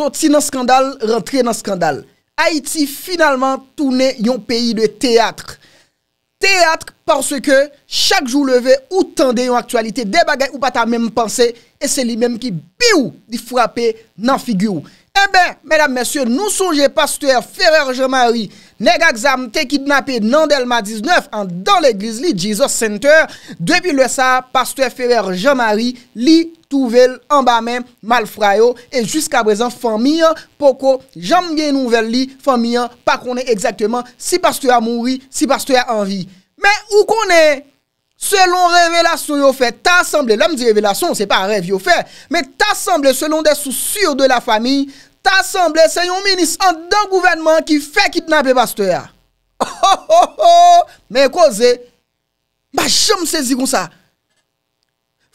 Soti nan skandal, rentre nan skandal. Haiti finalman toune yon peyi de teatr. Teatr porswe ke chak jou leve ou tende yon aktualite, de bagay ou pata menm panse, e se li menm ki biou di fwrape nan figyou. Eh bien, mesdames, messieurs, nous songez pasteur Ferrer Jean-Marie, Negazam kidnappé dans 19 en, dans l'église Jesus Center. Depuis le ça, pasteur Ferrer Jean-Marie li trouvé en bas même malfrayo et jusqu'à présent famille poko jamais nouvelle li famille pas est exactement si pasteur a mouru, si pasteur a envie. Mais où connaît selon révélation yo fait t'assemblé l'homme dit révélation c'est pas un rêve yo fait mais t'assemblée selon des soucis de la famille Ta asemble se yon menis an dan gouvenman ki fe kidnape paste ya. Ho ho ho ho, men koze, ba jom se zi kon sa.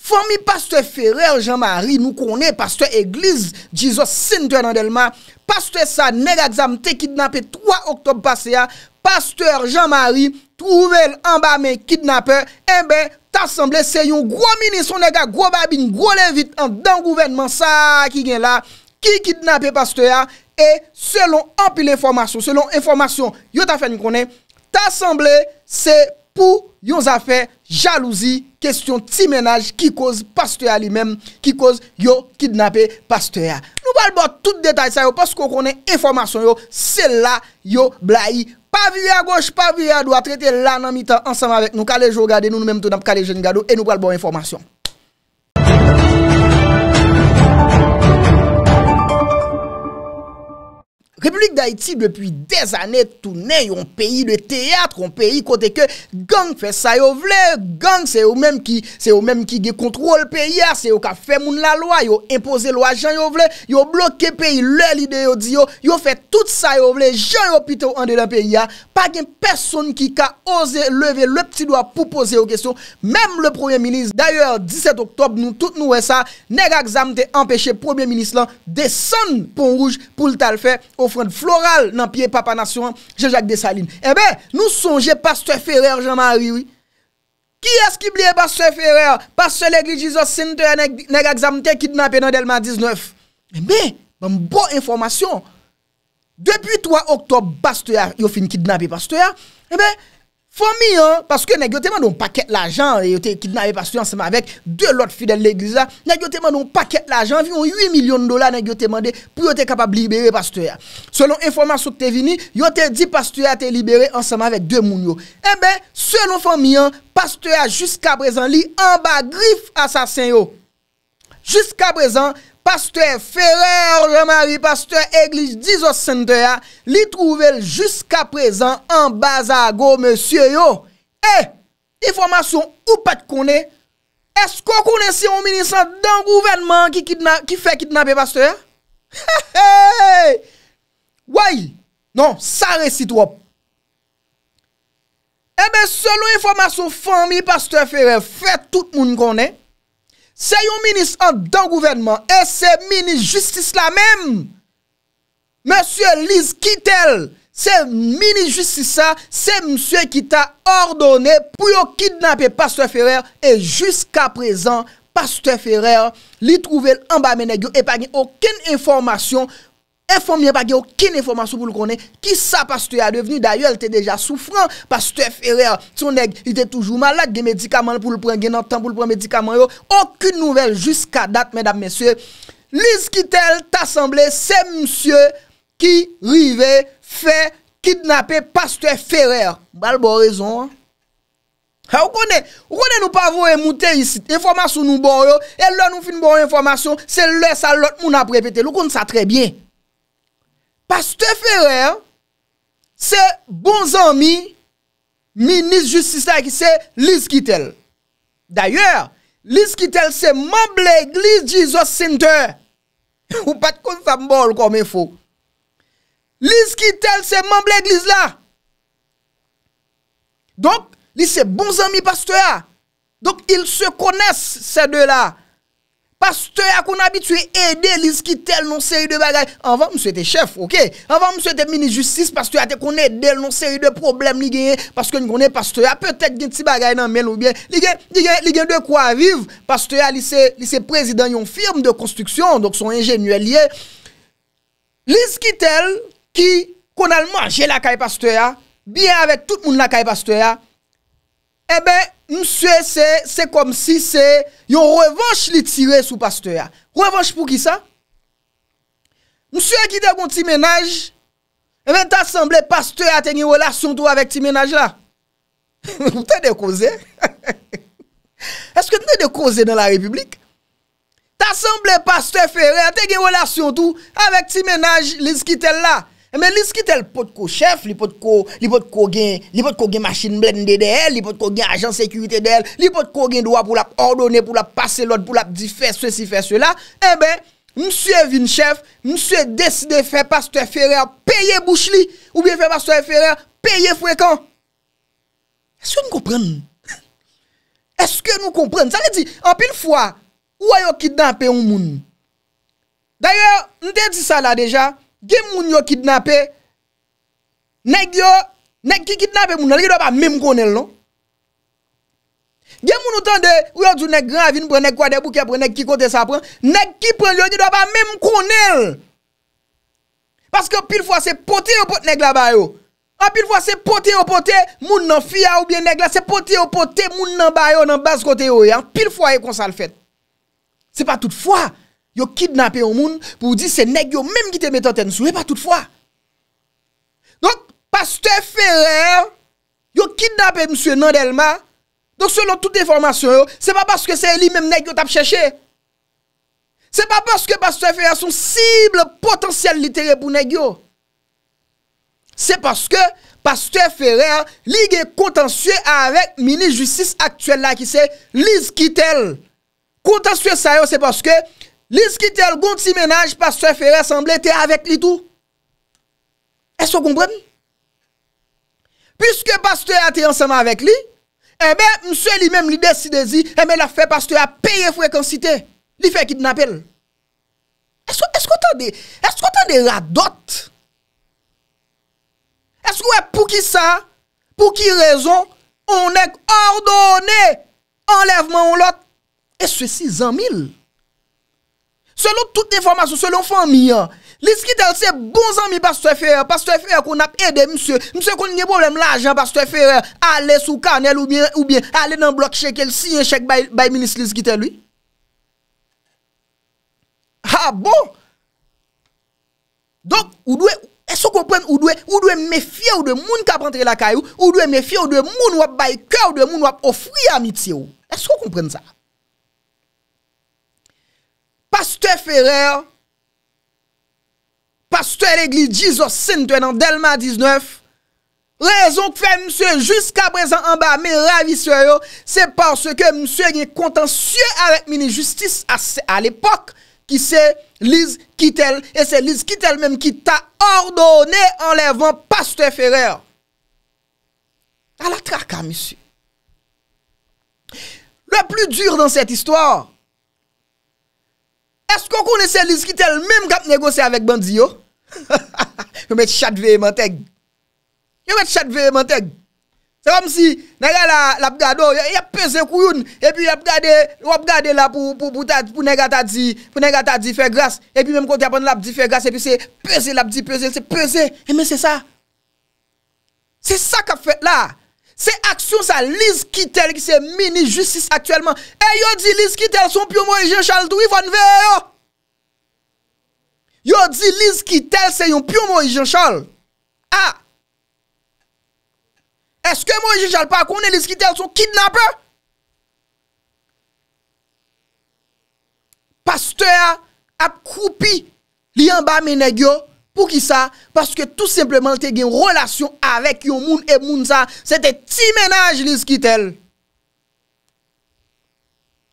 Fon mi paste Ferrer Jean-Marie, nou konen paste Eglise, Dizos Sintenandelman, paste sa nega gzam te kidnape 3 oktob pase ya, Pasteur Jean-Marie, touvel an ba men kidnape, En eh be, ta asemble se yon gwa menis an nega gwa babin gwa levit an dan gouvenman sa ki gen la. ki kidnap e pastoya, e selon empil e formasyon, selon e formasyon yo ta fè ni konen, ta asemble se pou yon zafè jalouzi, kestyon ti menaj ki koz pastoya li men, ki koz yo kidnap e pastoya. Nou pal bo tout detay sa yo, pas kon konen e formasyon yo, se la yo bla yi, pa vi yi a goch, pa vi yi a do, a trete la nan mi tan, ansam avek nou, kalè jo gade, nou nou menm toun ap kalè jen gado, e nou pal bo e formasyon. Republik Daïti, Depi dez anè, Tounè, Yon peyi de teyatre, Yon peyi kote ke, Gang fe sa yo vle, Gang se yo mèm ki, Se yo mèm ki ge kontrol peyi ya, Se yo ka fè moun la loa, Yo impose loa jan yo vle, Yo bloke peyi lè lide yo di yo, Yo fe tout sa yo vle, Jan yo pite yo ande la peyi ya, Pa gen person ki ka ose leve le pti doa pou pose yo kesyon, Mèm le premier ministre, D'ayor, 17 oktob nou, Tout nou wè sa, Ne ga gzamte empèche premier ministre lan, Deson pon rouge pou l'tal fè, Ou floral florale dans pied Papa Nation, Jean-Jacques Dessalines. Eh bien, nous songeons Pasteur Ferrer Jean-Marie, oui. Qui est-ce qui oublie Pasteur Ferrer? Pasteur l'église Jesus Center, nèg te kidnappé dans Delma 19. Eh bien, bonne information. Depuis 3 octobre, Pasteur, il a fini kidnappé Pasteur. Eh bien, Fon mi yon, paske nè gyo te man nou paket l'ajan, yo te kidnare pastou anseman vek, de l'ot fidel l'eglisa, nè gyo te man nou paket l'ajan, viyon 8 milyon dola nè gyo te mande, pou yo te kapab libere pastou ya. Selon informasyon te vini, yo te di pastou ya te libere anseman vek de moun yo. Ebe, eh selon fon mi yon, pastou ya jusqu'a prezan li, anba grif asasen yo. Jusk'a prezan, Pastre Ferrer, remari Pastre Eglise, diso senter ya, li trouvel jiska prezan an bazago, monsye yo. Eh, informasyon ou pat konen, esko konen si ou menisan dan gouvenman ki fe kidnape Pastre? He he he! Woy! Non, sa resit wop. Eh be, selon informasyon fami Pastre Ferrer, fe tout moun konen, Se yon minis an dan gouvenman, e se mini justice la menm. Monsie Lise kitel, se mini justice sa, se msie ki ta ordone, pou yo kidnap e Pastre Ferrer, e jusqu'a prezen, Pastre Ferrer li trouvel en ba menegyo, e pa gen oken informasyon, Enfonmye pa geyo, kin enfonmasyon pou l konen, ki sa pastoy a deveni, dayo el te deja soufran, pastoy ferey, son neg, ite toujou malak, gey medikaman pou l pren, genantan pou l pren medikaman yo, Okun nouvel jiska dat, medap mesye, lise ki tel tasemble, se msye ki rive, fe, kidnape, pastoy ferey, balbo rezon, Ha w konen, w konen nou pa vou emote yisi, enfonmasyon nou bon yo, e lò nou fin bon enfonmasyon, se lò sa lòt moun ap repete, lò konen sa tre bien, Pasteur Ferrer, hein, c'est bon ami ministre justice qui c'est Liz D'ailleurs, Liz Kittel, c'est membre de l'église Jesus Center. Ou pas de compte comme il faut. Liz Kittel, c'est membre de l'église là. Donc, c'est bon ami pasteur. Donc, ils se connaissent, ces deux-là. Pasteur a qu'on habitué aider l'église qui tel non série de bagages. Avant monsieur était chef, OK Avant monsieur était ministre justice Parce pasteur a qu'on aider non série de problèmes li gagne parce que nous connaît pasteur a peut-être des petit bagage dans mail ou bien li gagne li gagne de quoi vivre. Pasteur a li c'est président d'une firme de construction donc son ingénieur lié. L'église qui tel qui qu'on a mangé la caille pasteur bien avec tout le monde la caille pasteur. Eh ben monsieur, c'est comme si c'est une revanche li sur sous pasteur. Revanche pour qui ça? Monsieur qui a un petit ménage, et eh bien t'as semblé pasteur a une relation avec petit ménage là. Vous de causé? Est-ce que tu de causé dans la République? T'as semblé pasteur Ferré a une relation avec petit ménage, là. Eh, mais lis qui tel pot ko chef, li pot ko, li pot ko gen, li pot ko gen machine blende de elle, li pot ko gen agent sécurité de elle, li pot ko gen droit pour la ordonner, pour la passer l'autre, pour la dire faire ceci, faire cela. Eh ben, monsieur vin chef, monsieur décide faire pasteur Ferrer payer Bouchli, ou bien faire pasteur Ferrer payer fréquent. Est-ce que nous comprenons? Est-ce que nous comprenons? Ça veut dire, en pile fois, ou a kidnappé un moun? D'ailleurs, nous te dit ça là déjà, gen moun yo kidnappé nèg yo nèg ki kidnappé moun yo pas même konnèl non gen moun entende ou yo dou nèg grand vinn prend quoi des bouquets prend nèg qui côté ça prend nèg ki prend yo doit pas même konnèl parce que pile fois c'est poté au pote nèg là-bas yo en ah, pile fois c'est poté au poté moun nan fia ou bien nèg là c'est poté au poté moun nan ba yo nan bas côté yo en hein. pile fois et comme ça le fait c'est pas toute fois yo kidnappé un monde pour dire c'est nèg yo même qui te met antenne sous pas toutefois. Donc pasteur Ferrer yo kidnappé monsieur Nandelma. Donc selon toutes les information, c'est pas parce que c'est lui même nèg yo t'a cherché. C'est pas parce que pasteur Ferrer son cible potentielle littéraire pour nèg yo. C'est parce que pasteur Ferrer est contentieux avec ministre justice actuel là qui c'est Lise Kittel. Contentieux ça c'est parce que Lis qui le bon petit ménage, pasteur fait semble être avec lui tout. Est-ce que vous comprenez? Puisque pasteur a été ensemble avec lui, eh bien, monsieur lui-même lui décide dire, eh bien, la fait pasteur a payé fréquence, il fait kidnapper. Est-ce que vous des, est-ce des radotes? Est-ce que pour qui ça? Pour qui raison? On est ordonné enlèvement l'autre. Et ceci, en mille Selon toute informasyon, selon fami an, Liz Gittel se bon zami Pastor Ferrer, Pastor Ferrer kon ap ede msye, msye kon nye problem la ajan, Pastor Ferrer ale sou kanel ou bien, ale nan blok chek el, siye chek bay minis Liz Gittel lui. Ha ah bon? Donk, ou dwe, esko kompren ou dwe, ou dwe me fye ou dwe moun kap rentre la kayou, ou dwe me fye ou dwe moun wap bay kè, ou dwe moun wap ofri amiti ou. Esko kompren sa? Pasteur Ferrer, pasteur l'église jésus Center dans Delma 19, Raison que fait monsieur jusqu'à présent en bas, mais ravisseur, c'est parce que monsieur est contentieux avec mini justice à, l'époque, qui c'est Lise Kittel, et c'est Lise Kittel même qui t'a ordonné enlevant Pasteur Ferrer. À la traque, hein, monsieur. Le plus dur dans cette histoire, Esko kon lese lise ki tel menm kap negose avek bandi yo? Yo met chadve e manteg. Yo met chadve e manteg. Se om si nega la apgade yo, yo ap pese kou yon, epi yo apgade la pou nega ta di fegras, epi menm konti apon la apdi fegras, epi se pese la apdi pese, se pese. Emen eh, se sa. Se sa kap fe la. Se aksyon sa Liz Kittel ki se mini justice aktuelman. E yo di Liz Kittel son pyo Moe Jean Charles dwi von veyo. Yo di Liz Kittel se yon pyo Moe Jean Charles. A. Eske Moe Jean Charles pa konen Liz Kittel son kidnapper? Pasteur ap koupi li yon ba menegyo. Pou ki sa? Paske tout simplement te gen yon relasyon avèk yon moun e moun sa, se te ti menaj li skitel.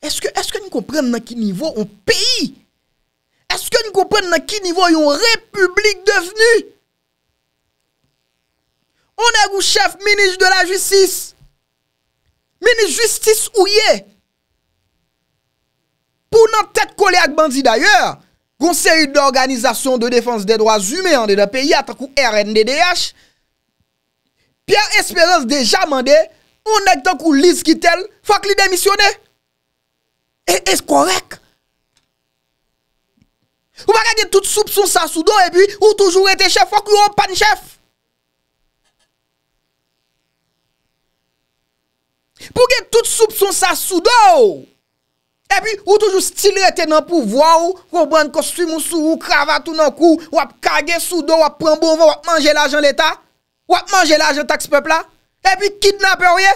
Eske, eske ni kompren nan ki nivou yon peyi? Eske ni kompren nan ki nivou yon republik deveni? Onè gou chef, menij de la jwistis? Menij jwistis ou ye? Pou nan tèt kole ak bandi dayèr? Gon seri d'organizasyon de defanse de drwa zume yande da peyi atakou RNDDH. Piyan esperans deja mande, ou nek takou lise kitel, fak li demisyone. E es korek. Ou baka gen tout soup son sa soudo, e pi ou toujou rete chef, fak ou ou pan chef. Pou gen tout soup son sa soudo, E pi ou toujou stil rete nan pou vwa ou, kou brand kostume ou sou ou, kravat ou nan kou, wap kage sou do, wap pran bovo, wap manje l'ajan l'Etat, wap manje l'ajan taks pepla, e pi kidnap e ou ye.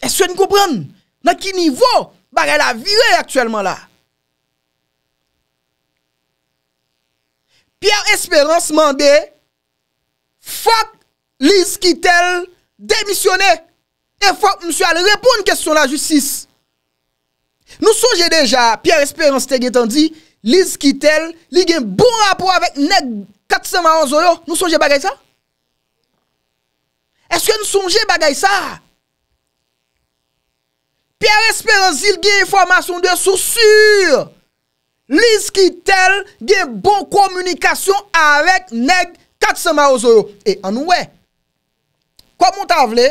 E sou yon kou brand nan ki nivou, bak el avire aktuellement la. Pia espérance mande, fok lise ki tel demisyonè. E fwa msou alè, repoun kèstyon la jutsis. Nou sonje deja, Pierre Esperance te gen tan di, Liz Kittel, li gen bon rapor avèk neg 411 euro, nou sonje bagay sa? Eske nou sonje bagay sa? Pierre Esperance, il gen informasyon de sou sur. Liz Kittel, gen bon komunikasyon avèk neg 411 euro. E an wè, kwa moun tan vle,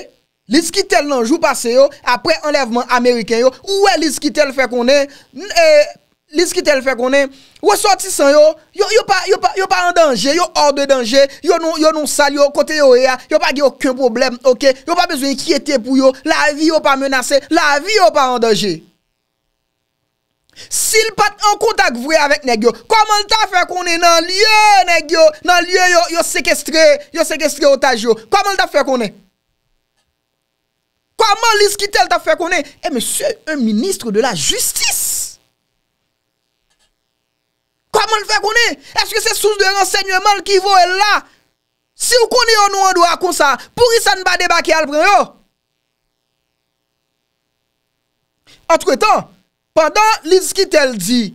Lise ki tel nanjou pase yo, apre enlevman Ameriken yo, ou e lise ki tel fe konen, e, lise ki tel fe konen, wè sortisan yo, yo pa an danje, yo or de danje, yo nou sal yo, kote yo e a, yo pa ge okun problem, yo pa bezwen ki ete pou yo, la vi yo pa menase, la vi yo pa an danje. Si l pat an kontak vwe avèk neg yo, koman l ta fe konen nan lye neg yo, nan lye yo, yo sekestre, yo sekestre otaj yo, koman l ta fe konen? Kwa man lise ki tel ta fe konen? E eh, monsye, un ministre de la justis! Kwa man fe konen? Eske se sous de rensegnement ki vo el la? Si ou konen yon nou an do akonsa, pou yis an ba debake al preyo? An tou etan, pandan lise ki tel di,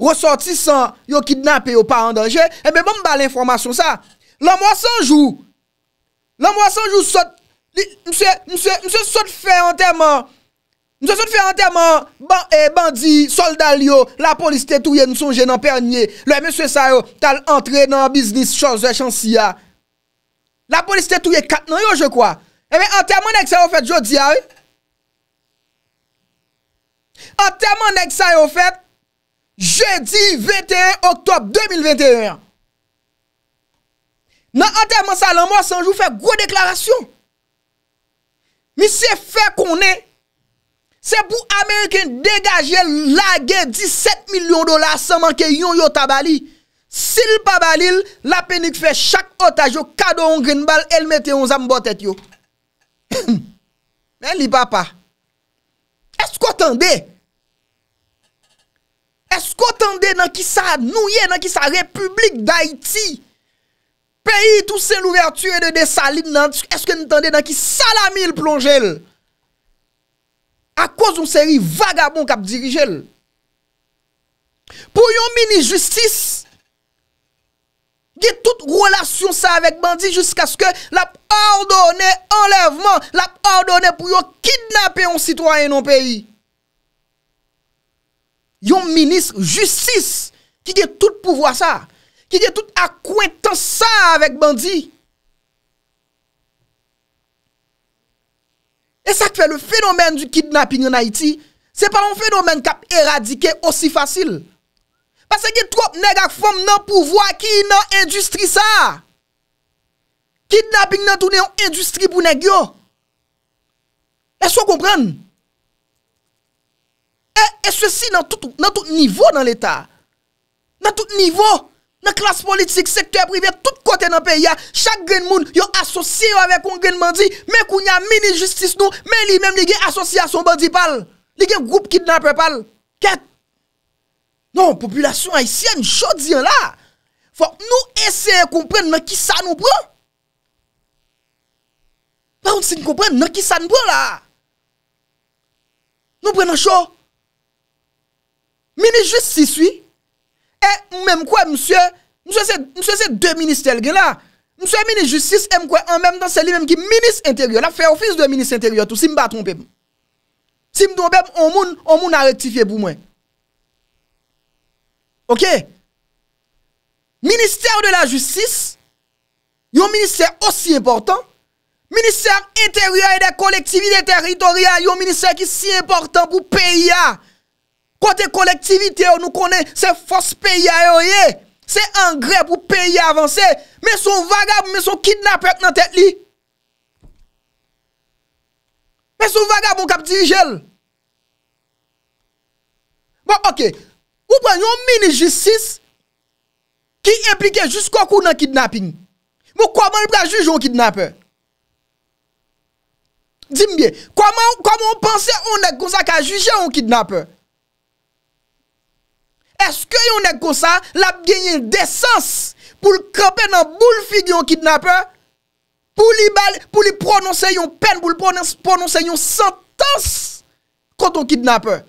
wos soti san, yo kidnape e yo pa an denje, e be bon mba l'informasyon sa, l'an mwa sanjou, l'an mwa sanjou sote, Mse sot fe anterman Mse sot fe anterman eh, Bandi, soldal yo La polisite touye nou sonje nan pernye Le mse sa yo tal entre nan bisnis Chose chansiya La polisite touye kat nan yo je kwa Eme eh anterman nek sa yo fet Jodi a ah, Anterman nek sa yo fet Je di 21 Oktob 2021 Nan anterman sa lanmwa sanjou fe Gro deklarasyon Mi se fe konen, se pou Ameriken degaje lage 17 milyon dola sa manke yon yota bali. Sil pa balil, la penik fe chak otaj yo, kado yon greenball, el mette yon zambotet yo. Men li papa, esko tende, esko tende nan ki sa nouye, nan ki sa republik da iti. Kè yi tou sen l'ouverture de desaline nan, eske nou tende nan ki salamil plonjèl. A kòz nou seri vagabon kap dirijèl. Pou yon mini-justis, ge non tout relasyon sa avek bandi, jisk aske lap ordonè enlèvman, lap ordonè pou yon kidnape yon sitwanyen yon peyi. Yon mini-justis, ki ge tout pouvoa sa, Ki de tout akwetan sa avek bandi. E sak fe le fenomen du kidnapping en Haiti, se pa lon fenomen kap eradike osi fasil. Pase ki trop negak fom nan pouvoi ki nan industri sa. Kidnapping nan tou neon industri pou negyo. E so kompren. E, e se si nan tout nivou nan l'Etat. Nan tout nivou. Nan klas politik, sektor prive, tout kote nan peya, chak gen moun yo asosye yo ave kongren mandi, men kou nyan mini justis nou, men li men li gen asosye a son bandi pal. Li gen group kidnapper pal. Ket? Non, populasyon Aisyen, jodien la. Fwa, nou esye kompren nan ki sa nou prou. Paron si nou kompren nan ki sa nou prou la. Nou pren nan jod. Mini justis si sou. Et eh, mwen mwen kwe msye? Mwen mwen se se dois ministers gen la. Mwen se ministre justice eh, mwen kwe? Mwen mwen se li menm ki minister intérieur. La fè ofis dois minister intérieur tou. Si m ban trompèp. Si m drompèp, an moun a retifèp pou mwen. Okey? Minister de la justice. Yon minister osi important. Minister intérieur et de collectivité territorial. Yon minister qui si important pou P.I.A. Kote kolektivite yo nou konen se fos peyi a yo ye. Se an grep ou peyi avanse. Men son vagab men son kidnapper nan tet li. Men son vagab ou kap dirijel. Ba bon, ok. Ou pren yon mini justice ki implike jusqu'o kou nan kidnapping. Mwen bon, koman yon prej juj yon kidnapper? Dim biye. Koman yon pense yon nek kon sa ka juj yon kidnapper? Eske yon ek kosa, lap genyen desans pou l krepe nan bou l fig yon kidnapper, pou li prononse yon pen, pou l prononse yon santans konton kidnapper.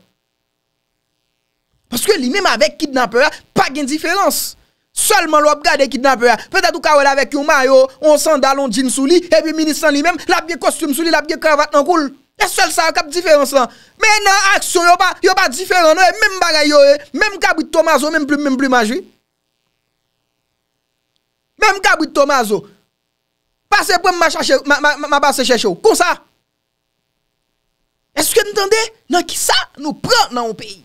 Paske li menm avek kidnapper, pa gen difelans. Solman l wap gade kidnapper, petat ou kawel avek yon mayo, yon sandal, yon jinsou li, epi minisan li menm, lap gen kostyoun sou li, lap gen kravat nan koul. E sel sa yo kap diferans lan. Men nan aksyon yo pa diferans lan. Non. E menm bagay yo e. Eh, menm kap wittomazo. Menm plu majwi. Menm kap wittomazo. Pase poum ma pase chechou. Kon sa. E sken ntande nan ki sa nou pran nan ou peyi.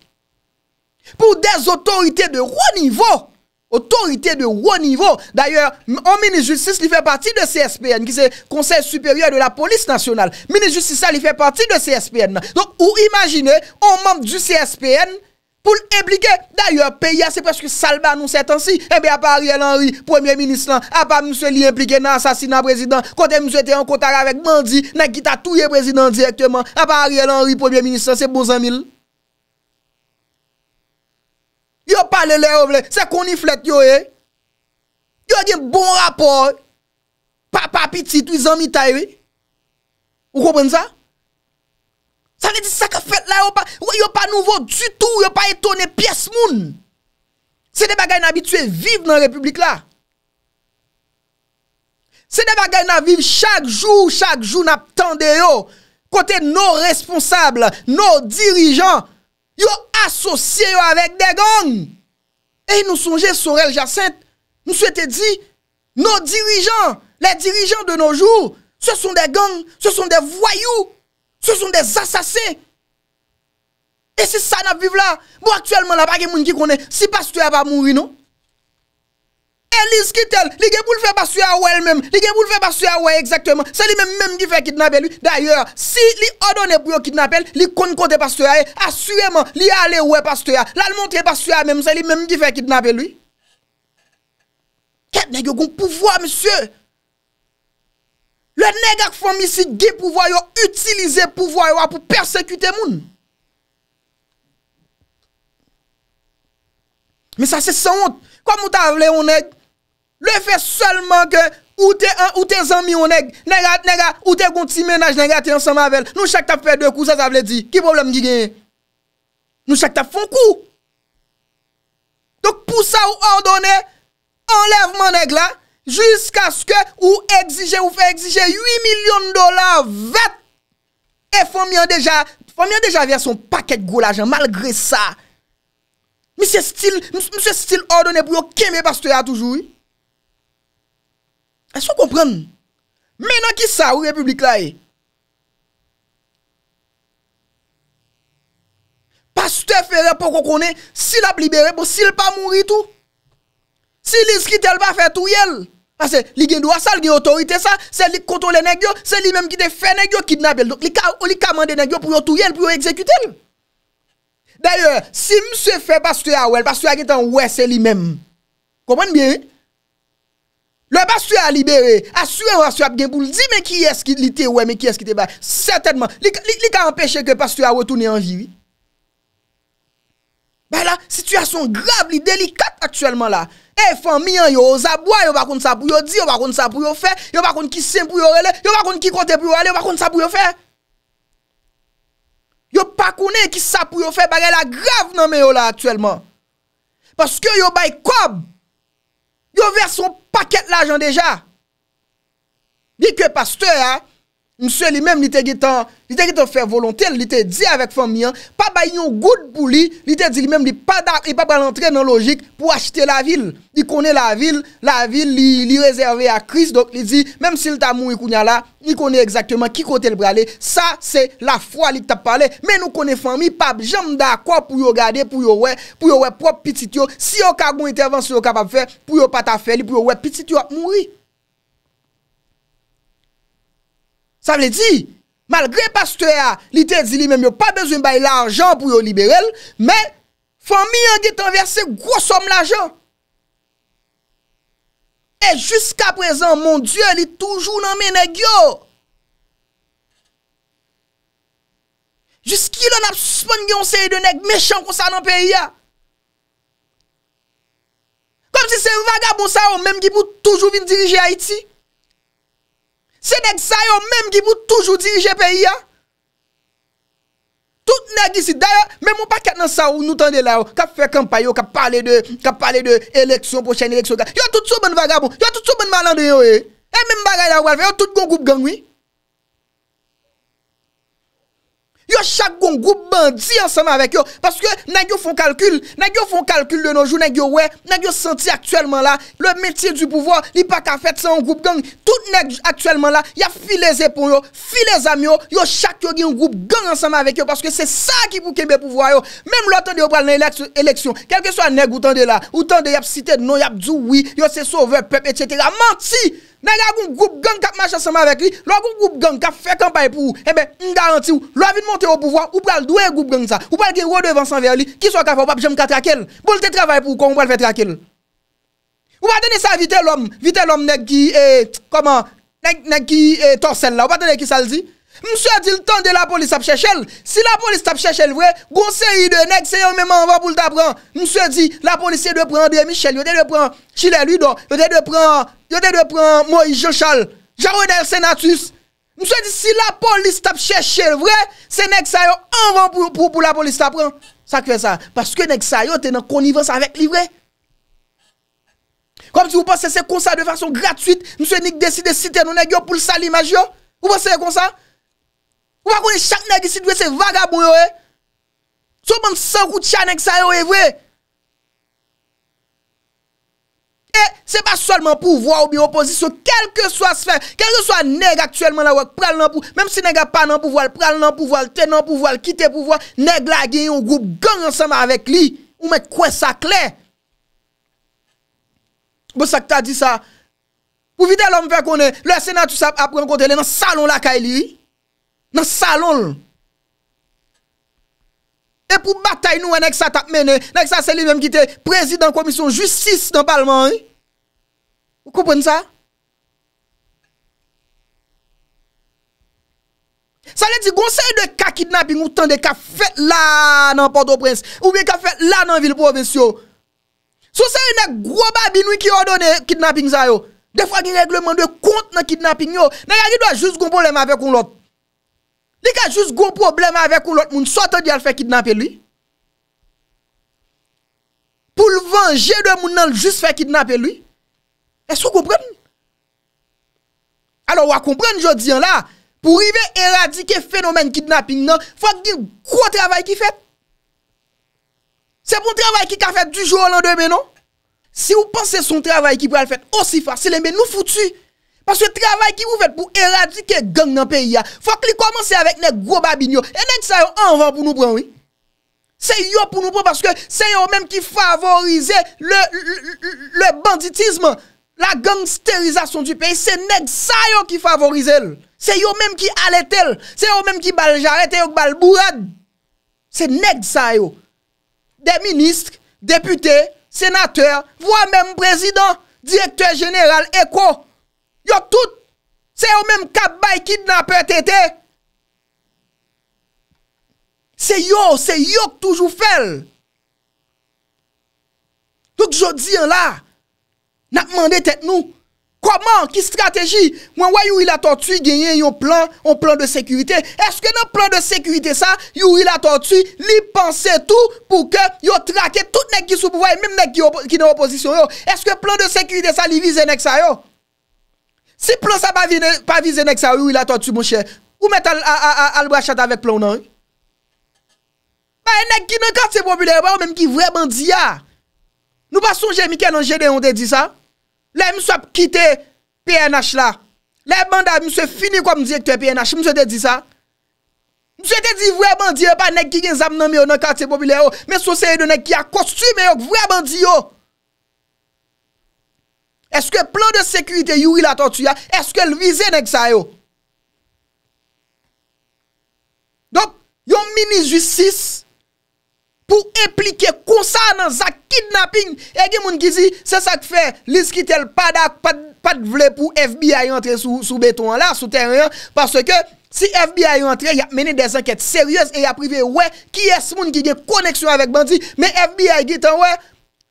Pou des otorite de ro nivou. autorité de haut niveau. D'ailleurs, en ministre justice, il fait partie de CSPN, qui c'est Conseil supérieur de la police nationale. Ministre justice, il fait partie de CSPN. Donc, ou imaginez, un membre du CSPN, pour impliquer. D'ailleurs, pays, c'est parce que Salba nous cet ainsi. Eh bien, à part Ariel Henry, premier ministre, à part monsieur li impliqué dans l'assassinat président, quand M. était en contact avec Bandi qui tout tout président directement, à part Ariel Henry, premier ministre, c'est bon Zamil. Yo parle le yo c'est eh. se koniflet yo e. Yo di bon rapport. Papa Petit, tu zami amis we. Ou comprenez ça? Ça veut dire ça que fait là, yo pas, pas nouveau du tout, yo pas étonné pièce moun. C'est des bagages habitués vivre dans la République là. C'est des bagages à vivent chaque jour, chaque jour, n'a yo. Côté nos responsables, nos dirigeants, yo associé avec des gangs. Et nous dit, Sorel Jacinthe, nous souhaitons dire, nos dirigeants, les dirigeants de nos jours, ce sont des gangs, ce sont des voyous, ce sont des assassins. Et c'est ça pas vivons là. Bon, actuellement, là, pas de monde qui connaît. Si pasteur a pas mouru, non? Elise tel, il est pour le faire passer à elle-même, il est pour le faire passer à exactement. C'est lui-même même qui fait kidnapper lui. D'ailleurs, si li ordonne pour kidnapper, il compte côté pasteur, eh, assurément, il aller ouais pasteur, là le montrer pasteur même, c'est lui-même qui fait kidnapper lui. Quel nèg gon pouvoir monsieur? Le nèg ak fami si gè pouvoir yo utiliser pouvoir pour persécuter moun. Mais ça c'est sans honte. Comme vous avez on est... Le fe selman ke ou te zanmi ou neg, negat, negat, ou te konti menaj, negat, te ansan mavel. Nou chak tap fè dè kou, sa sa vle di. Ki problem di genye? Nou chak tap fon kou. Dok pou sa ou ordonè, enlèv man neg la, jysk aske ou exije, ou fè exije 8 milyon dola vet. E fòm yon deja, fòm yon deja vè son paket goul ajen, malgre sa. Mise stil, mise stil ordonè pou yo keme pastoya toujou yon. Est-ce qu'on comprend Maintenant, qui ça, la République là eh? Pasteur Ferré, pour qu'on connaît, s'il a libéré, s'il pas mourir tout. Si l'iscrite, elle pas fait tout, elle. Parce que li gen droit ça, autorité ça, c'est qui contrôle nèg c'est lui même qui te fait nèg kidnapper. Donc il a commandé les nèg pour tout tuer pour exécuter. D'ailleurs, si monsieur fait pasteur Awel, pasteur qui est en ouais, c'est lui même. Comment bien eh? Lè bas tu a libere, asuè ou asuè ap gen pou l'di, men ki eski li te wè, men ki eski te bè. Sèrtèdman, li ka empèche ke bas tu a wotounè an jiri. Bè la, situasyon grab li delikat aktuellement la. E eh, fan miyan yo o zabwa, yo bakoun sa pou yo di, yo bakoun sa pou yo fè, yo bakoun ki sèm pou yo rele, yo bakoun ki kote pou yo ale, yo bakoun sa pou yo fè. Yo pakounè ki sa pou yo fè, bagè la grav nan men yo la aktuellement. Paske yo bay kob, yo verson pas, paquet l'argent déjà. Dit que pasteur, hein. Mse li mèm li te gitan, li te gitan fè volontèl, li te di avèk fami an, pa bay yon gout pou li, li te di li mèm li pa ba l'entrè nan logik pou achete la vil. Li kone la vil, la vil li rezerve a kriz, dok li di, mèm si li ta mou yi kounya la, li kone ekzaktèman ki kote l'bralè, sa se la fwa li kta pale. Mè nou kone fami, pa jèm da kwa pou yon gade, pou yon wè, pou yon wè prop pitit yon, si yon kag mou yi tèvan, si yon kapap fè, pou yon pata fè, li pou yon wè pitit yon ap mou yi. Sa vle di, malgre pastore a, li te di li menm yo pa bezoun bay l'arjan pou yo liberel, men, fwa mi yon di tanverse gwo som l'arjan. E jusqu'a prezen, mon die, li toujou nan menne gyo. Juski yon ap soun gen yon seri de nek mechankou sa nan periya. Kom si se vaga bon sa yo, menm ki pou toujou vin dirije Haiti. Se neg sa yo, menm gipou toujou di IGPI ya. Tout neg disi. Daya, menm ou pa kèt nan sa ou nou tende la yo. Ka fè kampay yo, ka pale de, ka pale de eleksyon, pochène eleksyon. Yo tout sou ben vagabou, yo tout sou ben malande yo e. E menm bagay la walfe, yo tout gongoup gangwi. Yo chak goun goup bandi ansame avek yo. Paske nan yo fon kalkul. Nan yo fon kalkul de nan jou. Nan yo senti aktuelman la. Le metye du pouvo. Li pa ka fet sa yon goup gang. Tout nan yo aktuelman la. Ya fi le zepon yo. Fi le zamyo. Yo chak goun goup gang ansame avek yo. Paske se sa ki pou kebe pouvo yo. Mem lo tan de yo pral nan eleksyon. Kelke so an nan yo tan de la. Ou tan de yap site nan yap djouwi. Yo se so ve pepe etc. Manti. Nan la un groupe gang qui marche ensemble avec lui, la groupe gang qui fait campagne pour vous, eh ben on garantit ou, vient de monter au pouvoir ou le doué groupe gang ça, ou pral devant sans vers lui, qui soit capable pas jamais traquer. Bon te travail pour qu'on le faire traquer. Ou pas donner ça vite l'homme, vite l'homme nèg qui eh comment nèg nèg qui eh, torsel là, ou pas donner qui ça le dit Mse di l tan de la polis tap chè chèl, si la polis tap chè chèl vre, gonsè yi de nek se yon mèman anvan pou l tap pran. Mse di la polis se de pran de Michel, yote de pran Chile Lido, yote de pran Moïse Jochal, Jarouder Senatus. Mse di si la polis tap chè chèl vre, se nek sa yon anvan pou la polis tap pran. Sa kwen sa? Paske nek sa yon tenan konivans avèk livre. Kom ti wou pas se se konsa de fason gratuite, mse nik desi de site nou negyo pou l sali majyo? Wou pas se yon konsa? Ou pa konen chak neg isi dwe se vagabon yo e? Sou bon san kout ya neg sa yo e vwe? E, se pa solman pouvwa ou bi opozisyon, kelke so a se fè, kelke so a neg aktuelman la wak, pral nan pou, mem se neg a pa nan pouvwal, pral nan pouvwal, ten nan pouvwal, kite pouvwal, neg la gen yon group gang ansama avèk li, ou me kwen sa klen. Bo sak ta di sa, pou vide la mwen fè konen, le sena tou sa apren kote le nan salon la kay e li, nan salon lò. E pou batay nou an ek sa tap mène, an ek sa seli mèm ki te prezid an komisyon justice nan palman, ou koupène sa? Sa lè di, goun se yon de ka kidnapping ou tan de ka fèt la nan Port-au-Prince, ou be ka fèt la nan ville-provence yo, sou se yon de gwo babi nou ki yon do ne kidnapping sa yo, de fwa gen reglement de kont nan kidnapping yo, nan yag yon do a jous goun pou lèm avèk ou lòt. Li ka jous go problem avek ou lout moun sote di al fe kidnape lui? Pou l venje de moun nan l jous fe kidnape lui? E sou kompren? Alo wak kompren jous diyan la, pou rive eradike fenomen kidnapping nan, fwa ki dir kwa travay ki fet? Se pou travay ki ka fet dujou lan debe nan? Si ou pense son travay ki pou al fet osi fasi, se lebe eh nou foutu... Parce que le travail qui vous fait pour éradiquer gang dans le pays, il faut que commencez avec les gros babignons. Et nèg ça en vent pour nous prendre, C'est eux pour nous prendre parce que c'est eux-mêmes qui favorisent le, le, banditisme, la gangsterisation du pays. C'est eux ça qui favorisent. C'est eux-mêmes qui allaitent. C'est eux-mêmes qui bal jarret et bal bourrade. C'est nèg ça Des ministres, députés, sénateurs, voire même président, directeur général, éco. Yo tout, se yo menm kap bay kid nan petete. Se yo, se yo k toujou fel. Touk jodi yon la, nan mande tet nou. Koman, ki strategi? Mwen woy yon ila ton tuy genyen yon plan, yon plan de sekurite. Eske nan plan de sekurite sa, yon ila ton tuy li panse tou pou ke yo trake tout nek ki sou pouvay, mim nek ki nan oposisyon yo. Eske plan de sekurite sa li vize nek sa yo? Si plon sa pa vize nek sa ou ila to tu monshe, ou met al brachata vek plon nan ou? Pa enek ki nan karte popilè ou menm ki vreman di ya. Nou pa son jemi ke nan jene yon de di sa? Le m sou ap kite PNH la. Le m manda m sou e fini kwa m diye ki te PNH, m sou de di sa? M sou de di vreman di yo, pa enek ki gen zam nan mi yo nan karte popilè ou, men sou se yon enek ki a kostume yo, vreman di yo. Eske plan de sekurite yu il atotu ya? Eske l vize nek sa yo? Dop, yon mini-justis pou implike konsa nan za kidnapping e gen moun ki zi, se sa kfe liskitel pa da, pa dvle pou FBI yon tre sou beton la sou teryen, parce ke si FBI yon tre, ya mene de zanket seryez e ya prive we, ki es moun ki gen koneksyon avek bandi, me FBI git an we,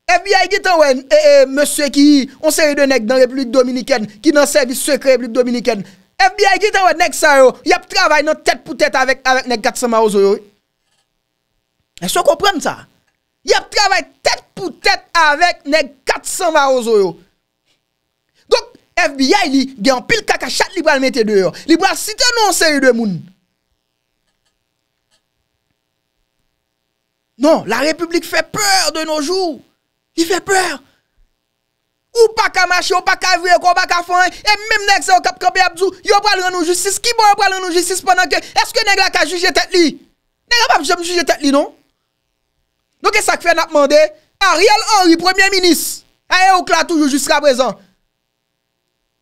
FBI dit ouais, eh, eh, monsieur qui, on série de nèg dans République Dominicaine, qui dans service secret République Dominicaine. FBI dit t'en ça yo, y travail dans tête pour tête avec, avec 400 maozo yo. Est-ce que vous comprenez ça? Y a travail tête pour tête avec nèg 400 maozo yo. Donc, FBI li, gen pile caca chat li pral mette dehors. Li pral citer non série de moun. Non, la République fait peur de nos jours. I fe pleur. Ou pa ka machi, ou pa ka vwe, ou pa ka fwen. E mèm nèk se ou kap kapi abdou. Yo pral ren nou justice. Ki bo yo pral ren nou justice pwennan ke? Eske nèk la ka juje tèt li? Nèk la pa jem juje tèt li non? Non ke sak fè nan pman de? Ariel Henry, premier minis. Aye ou kla toujou jusqu'a prezant.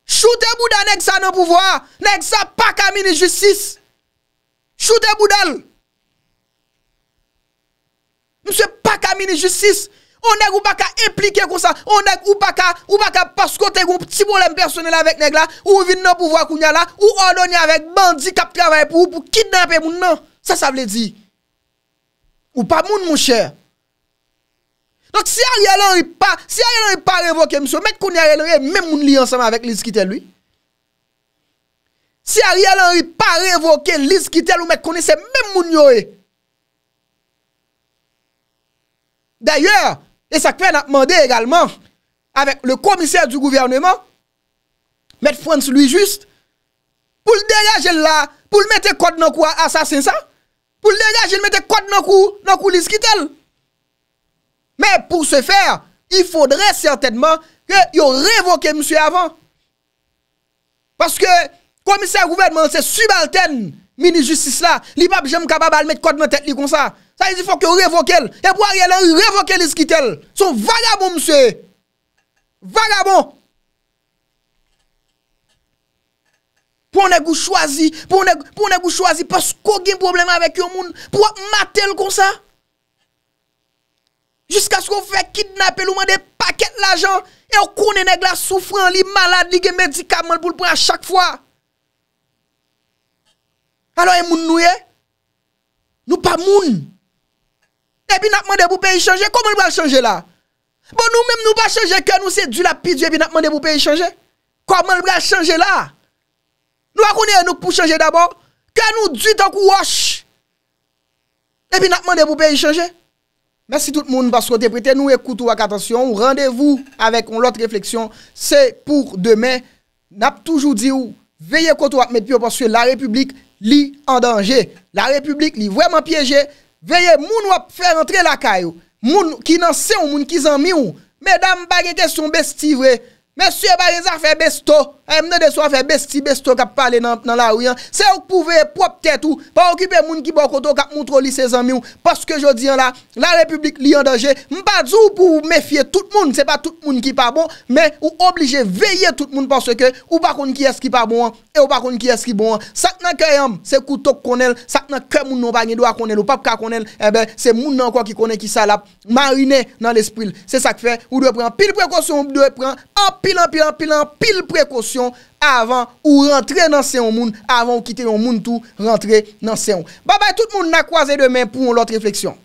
Choute boudan nèk sa nou pouvoi. Nèk sa pa kamini justice. Choute boudan. Mse pa kamini justice. Ou nèk ou pa ka implike kon sa, ou nèk ou pa ka, ou pa ka paskote kon, ti bolem personel avèk nèk la, ou vin nan pou vwa koun ya la, ou anon ya avèk bandi kap travè pou, pou kidnapè moun nan, sa sa vle di. Ou pa moun moun chè. Donc si a rial anri pa, si a rial anri pa revoke msè, mèk koun ya rial anri, mè moun li ansèm avèk Liz Kitel lui. Si a rial anri pa revoke Liz Kitel, ou mèk koun li, se mè moun yo e. Dè yèr, Et ça fait, a demandé également, avec le commissaire du gouvernement, mettre France lui juste, pour le dégager là, pour le mettre code dans quoi assassin ça, pour le dégager, le mettre code dans cou, dans t'a. Mais pour ce faire, il faudrait certainement que vous révoqué monsieur avant. Parce que commissaire gouvernement, c'est subalterne, la justice là, n'est pas capable de mettre code dans tête comme ça. Ça veut dire qu'il faut que révoque elle. Et pour Ariel Henry, révoquer les Ils sont vagabonds monsieur. Vagabonds Pour qu'on a choisi, pour qu'on a choisi, parce qu'on a un problème avec le monde, pour mater comme ça. Jusqu'à ce qu'on fait kidnapper ou des paquets d'argent, et on connaît les gens souffrant, les malades, les médicaments pour le prendre à chaque fois. Alors, les gens nous, eh? nous pas gens. Et puis, nous demandé pour pays changer. Comment nous va changer là? Bon, nous-mêmes, nous pas changer que nous c'est du la pitié, et puis nous demandé pour pays changer. Comment nous va changer là? Nous allons nous pour changer d'abord. Que nous du tant wash. Et puis, nous demandé pour pays changer. Merci tout le monde parce que vous Nous écoutons avec attention. Rendez-vous avec une autre réflexion. C'est pour demain. N'a toujours dit veillez quand vous parce que la République est en danger. La République est vraiment piégée. Veye, moun wap fè rentre lakay ou, moun ki nan se ou, moun ki zan mi ou, mè dam bagè kè son bè stivè. Mesye Bariza fè besto, eh, mne de sou fè besti besto kap pale nan la ouyan, se ou pou veye prop tèt ou, pa okipe moun ki bo koto kap moutro li se zanmi bon, ou, paske jodi an la, la republik li an daje, mpa djou pou ou bon, bon, mefye tout moun, se pa tout moun ki pa bon, me ou oblige veye tout moun paske ou pa kon ki eski eh pa bon, e ou pa kon ki eski bon, sak nan kèyam, se koutok konel, sak nan kèy moun nan bagne do a konel, ou pap ka konel, ebe, se moun nan kwa ki konen ki salap, marine nan l'espril, se sak f pile en pile en pile en pile précaution avant ou rentrer dans ce monde, avant ou quitter le monde tout, rentrer dans ce monde. Bye bye tout le monde, n'a croisé demain pour l'autre réflexion.